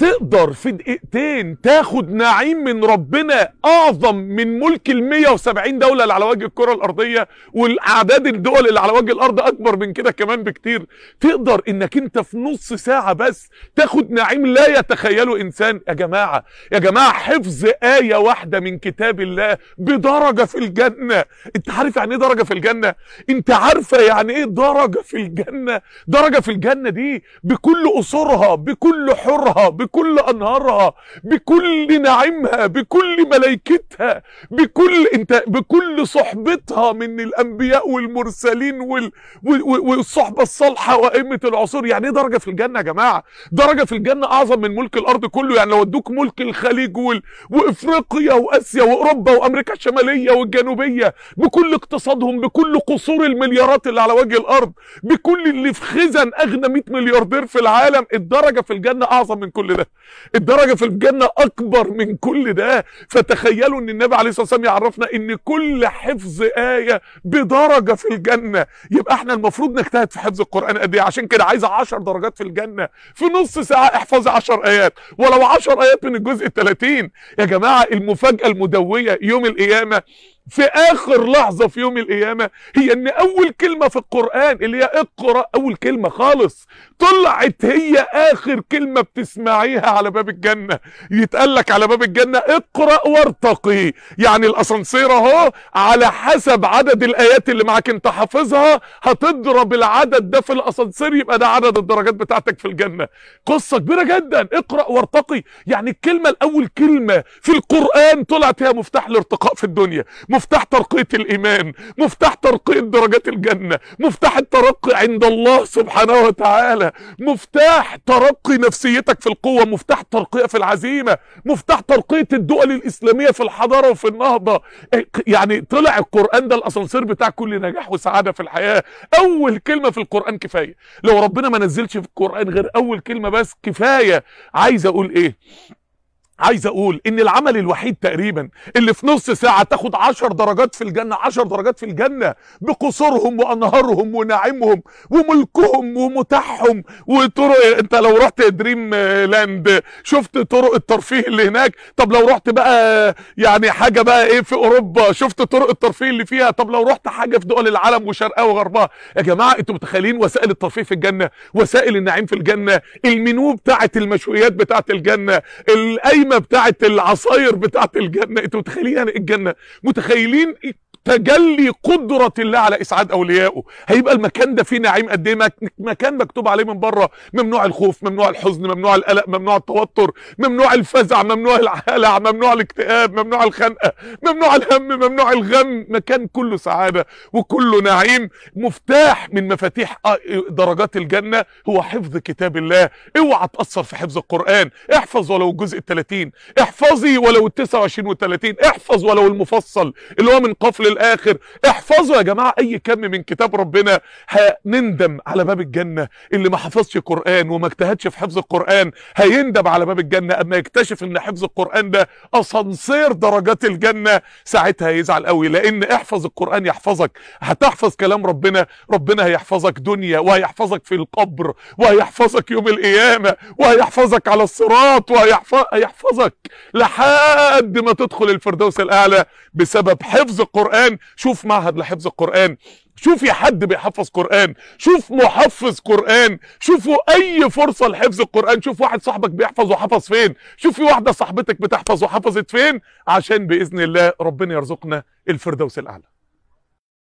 تقدر في دقيقتين تاخد نعيم من ربنا اعظم من ملك ال 170 دوله اللي على وجه الكره الارضيه والاعداد الدول اللي على وجه الارض اكبر من كده كمان بكتير تقدر انك انت في نص ساعه بس تاخد نعيم لا يتخيله انسان يا جماعه يا جماعه حفظ ايه واحده من كتاب الله بدرجه في الجنه انت عارف يعني ايه درجه في الجنه انت عارفه يعني ايه درجه في الجنه درجه في الجنه دي بكل قصورها بكل حورها بكل بكل انهارها بكل نعيمها بكل ملائكتها بكل انت بكل صحبتها من الانبياء والمرسلين وال... والصحبه الصالحه وائمه العصور يعني ايه درجه في الجنه يا جماعه درجه في الجنه اعظم من ملك الارض كله يعني لو ادوك ملك الخليج وال... وافريقيا واسيا واوروبا وامريكا الشماليه والجنوبيه بكل اقتصادهم بكل قصور المليارات اللي على وجه الارض بكل اللي في خزن اغنى 100 ملياردير في العالم الدرجه في الجنه اعظم من كل ده الآخرة الدرجة في الجنة أكبر من كل ده فتخيلوا أن النبي عليه الصلاة والسلام يعرفنا أن كل حفظ آية بدرجة في الجنة يبقى احنا المفروض نجتهد في حفظ القرآن قد إيه عشان كده عايز 10 درجات في الجنة في نص ساعة احفظي 10 آيات ولو 10 آيات من الجزء ال 30 يا جماعة المفاجأة المدوية يوم القيامة في اخر لحظه في يوم القيامه هي ان اول كلمه في القران اللي هي اقرا اول كلمه خالص طلعت هي اخر كلمه بتسمعيها على باب الجنه يتقال لك على باب الجنه اقرا وارتقي يعني الاسانسير اهو على حسب عدد الايات اللي معاك انت حافظها هتضرب العدد ده في الاسانسير يبقى ده عدد الدرجات بتاعتك في الجنه قصه كبيره جدا اقرا وارتقي يعني الكلمه الاول كلمه في القران طلعت هي مفتاح الارتقاء في الدنيا مفتاح ترقية الإيمان مفتاح ترقية درجات الجنة مفتاح الترقي عند الله سبحانه وتعالى مفتاح ترقي نفسيتك في القوة مفتاح ترقية في العزيمة مفتاح ترقية الدول الإسلامية في الحضارة وفي النهضة يعني طلع القرآن ده الأسانسير بتاع كل نجاح وسعادة في الحياة أول كلمة في القرآن كفاية لو ربنا ما نزلش في القرآن غير أول كلمة بس كفاية عايز أقول إيه عايز اقول ان العمل الوحيد تقريبا اللي في نص ساعة تاخد عشر درجات في الجنة عشر درجات في الجنة بقصورهم وانهارهم ونعيمهم وملكهم ومتاحهم وطرق انت لو رحت دريم لاند شفت طرق الترفيه اللي هناك طب لو رحت بقى يعني حاجة بقى ايه في اوروبا شفت طرق الترفيه اللي فيها طب لو رحت حاجة في دول العالم وشرقها وغربها يا جماعة انتوا متخيلين وسائل الترفيه في الجنة وسائل النعيم في الجنة المنو بتاعة المشويات بتاعة الجنة القايمة القيمه بتاعت العصاير بتاعت الجنه انتوا متخيلين يعني إيه الجنه متخيلين تجلي قدرة الله على إسعاد أوليائه هيبقى المكان ده فيه نعيم قد إيه مكان مكتوب عليه من بره ممنوع الخوف ممنوع الحزن ممنوع القلق ممنوع التوتر ممنوع الفزع ممنوع الهلع ممنوع الاكتئاب ممنوع الخنقة ممنوع الهم ممنوع الغم مكان كله سعادة وكله نعيم مفتاح من مفاتيح درجات الجنة هو حفظ كتاب الله اوعى تأثر في حفظ القرآن احفظ ولو الجزء ال 30 احفظي ولو ال 29 وال 30 احفظ ولو المفصل اللي هو من قفل للاخر احفظوا يا جماعه اي كم من كتاب ربنا هنندم على باب الجنه اللي ما حفظش قران وما اجتهدش في حفظ القران هيندم على باب الجنه اما يكتشف ان حفظ القران ده اسانسير درجات الجنه ساعتها يزعل قوي لان احفظ القران يحفظك هتحفظ كلام ربنا ربنا هيحفظك دنيا وهيحفظك في القبر وهيحفظك يوم القيامه وهيحفظك على الصراط وهيحفظك لحد ما تدخل الفردوس الاعلى بسبب حفظ القران القرآن شوف معهد لحفظ القرآن شوف يا حد بيحفظ قرآن شوف محفظ قرآن شوفوا أي فرصة لحفظ القرآن شوف واحد صاحبك بيحفظ وحفظ فين شوفي واحدة صاحبتك بتحفظ وحفظت فين عشان بإذن الله ربنا يرزقنا الفردوس الأعلى